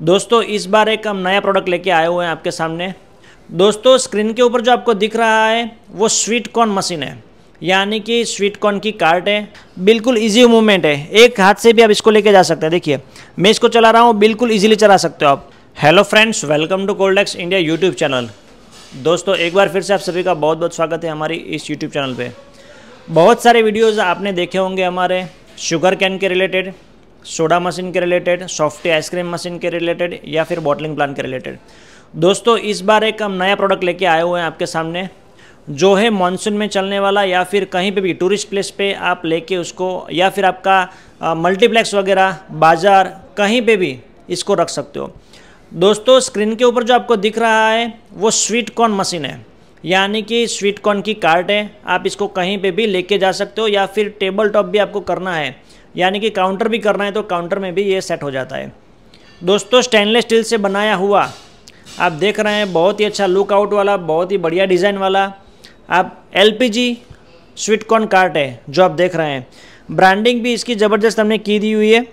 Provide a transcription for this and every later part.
दोस्तों इस बार एक हम नया प्रोडक्ट लेके आए हुए हैं आपके सामने दोस्तों स्क्रीन के ऊपर जो आपको दिख रहा है वो स्वीट कॉर्न मशीन है यानी कि स्वीट कॉर्न की कार्ट है बिल्कुल इजी मूवमेंट है एक हाथ से भी आप इसको लेके जा सकते हैं देखिए मैं इसको चला रहा हूँ बिल्कुल इजीली चला सकते हो आप hello friends welcome to Coldex India YouTube channel दोस्तों एक बार फिर से आप सभी का बहुत बहुत स्वागत है हमारी इस यूट्यूब चैनल पर बहुत सारे वीडियोज़ आपने देखे होंगे हमारे शुगर कैन के रिलेटेड सोडा मशीन के रिलेटेड सॉफ्ट आइसक्रीम मशीन के रिलेटेड या फिर बॉटलिंग प्लान के रिलेटेड दोस्तों इस बार एक हम नया प्रोडक्ट लेके आए हुए हैं आपके सामने जो है मानसून में चलने वाला या फिर कहीं पे भी टूरिस्ट प्लेस पे आप लेके उसको या फिर आपका मल्टीप्लेक्स वगैरह बाज़ार कहीं पे भी इसको रख सकते हो दोस्तों स्क्रीन के ऊपर जो आपको दिख रहा है वो स्वीट कॉर्न मशीन है यानी कि स्वीट कॉर्न की कार्ट है आप इसको कहीं पे भी लेके जा सकते हो या फिर टेबल टॉप भी आपको करना है यानी कि काउंटर भी करना है तो काउंटर में भी ये सेट हो जाता है दोस्तों स्टेनलेस स्टील से बनाया हुआ आप देख रहे हैं बहुत ही अच्छा लुक आउट वाला बहुत ही बढ़िया डिज़ाइन वाला आप एल स्वीट कॉर्न कार्ट है जो आप देख रहे हैं ब्रांडिंग भी इसकी ज़बरदस्त हमने की दी हुई है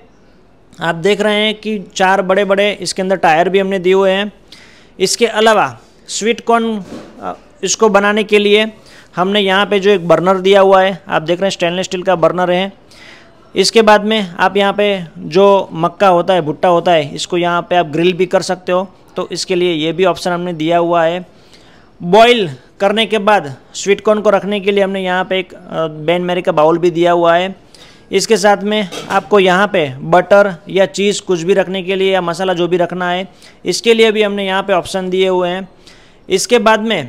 आप देख रहे हैं कि चार बड़े बड़े इसके अंदर टायर भी हमने दिए हुए हैं इसके अलावा स्वीट कॉर्न इसको बनाने के लिए हमने यहाँ पे जो एक बर्नर दिया हुआ है आप देख रहे हैं स्टेनलेस स्टील का बर्नर है इसके बाद में आप यहाँ पे जो मक्का होता है भुट्टा होता है इसको यहाँ पे आप ग्रिल भी कर सकते हो तो इसके लिए ये भी ऑप्शन हमने दिया हुआ है बॉईल करने के बाद स्वीट कॉर्न को रखने के लिए हमने यहाँ पे एक बैन मेरी का बाउल भी दिया हुआ है इसके साथ में आपको यहाँ पे बटर या चीज़ कुछ भी रखने के लिए या मसाला जो भी रखना है इसके लिए भी हमने यहाँ पर ऑप्शन दिए हुए हैं इसके बाद में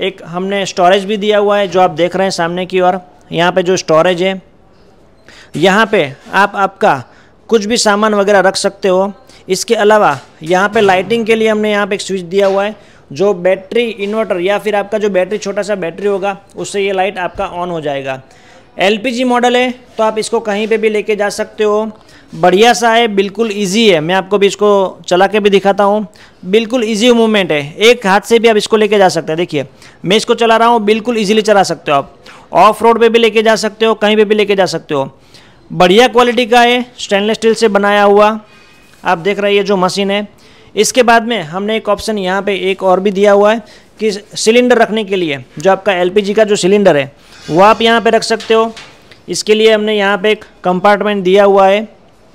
एक हमने स्टोरेज भी दिया हुआ है जो आप देख रहे हैं सामने की ओर यहाँ पे जो स्टोरेज है यहाँ पे आप आपका कुछ भी सामान वगैरह रख सकते हो इसके अलावा यहाँ पे लाइटिंग के लिए हमने यहाँ पे एक स्विच दिया हुआ है जो बैटरी इन्वर्टर या फिर आपका जो बैटरी छोटा सा बैटरी होगा उससे ये लाइट आपका ऑन हो जाएगा एल मॉडल है तो आप इसको कहीं पर भी लेके जा सकते हो बढ़िया सा है बिल्कुल इजी है मैं आपको भी इसको चला के भी दिखाता हूँ बिल्कुल इजी मूवमेंट है एक हाथ से भी आप इसको लेके जा सकते हैं देखिए मैं इसको चला रहा हूँ बिल्कुल इजीली चला सकते हो आप ऑफ रोड पे भी लेके जा सकते हो कहीं पे भी लेके जा सकते हो बढ़िया क्वालिटी का है स्टेनलेस स्टील से बनाया हुआ आप देख रहे हैं जो मशीन है इसके बाद में हमने एक ऑप्शन यहाँ पर एक और भी दिया हुआ है कि सिलेंडर रखने के लिए जो आपका एल का जो सिलेंडर है वो आप यहाँ पर रख सकते हो इसके लिए हमने यहाँ पे एक कंपार्टमेंट दिया हुआ है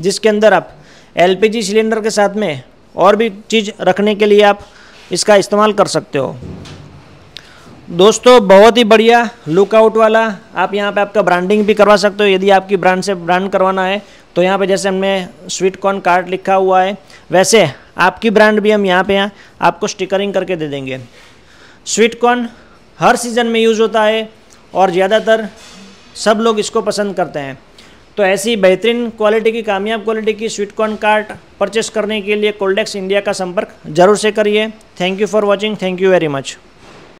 जिसके अंदर आप एलपीजी सिलेंडर के साथ में और भी चीज़ रखने के लिए आप इसका इस्तेमाल कर सकते हो दोस्तों बहुत ही बढ़िया लुकआउट वाला आप यहाँ पे आपका ब्रांडिंग भी करवा सकते हो यदि आपकी ब्रांड से ब्रांड करवाना है तो यहाँ पे जैसे हमने स्वीट कॉर्न कार्ड लिखा हुआ है वैसे आपकी ब्रांड भी हम यहाँ पे यहाँ आपको स्टिकरिंग करके दे देंगे स्वीट कॉर्न हर सीज़न में यूज़ होता है और ज़्यादातर सब लोग इसको पसंद करते हैं तो ऐसी बेहतरीन क्वालिटी की कामयाब क्वालिटी की स्वीट कॉर्न कार्ट परचेस करने के लिए कोल्डेक्स इंडिया का संपर्क जरूर से करिए thank you for watching thank you very much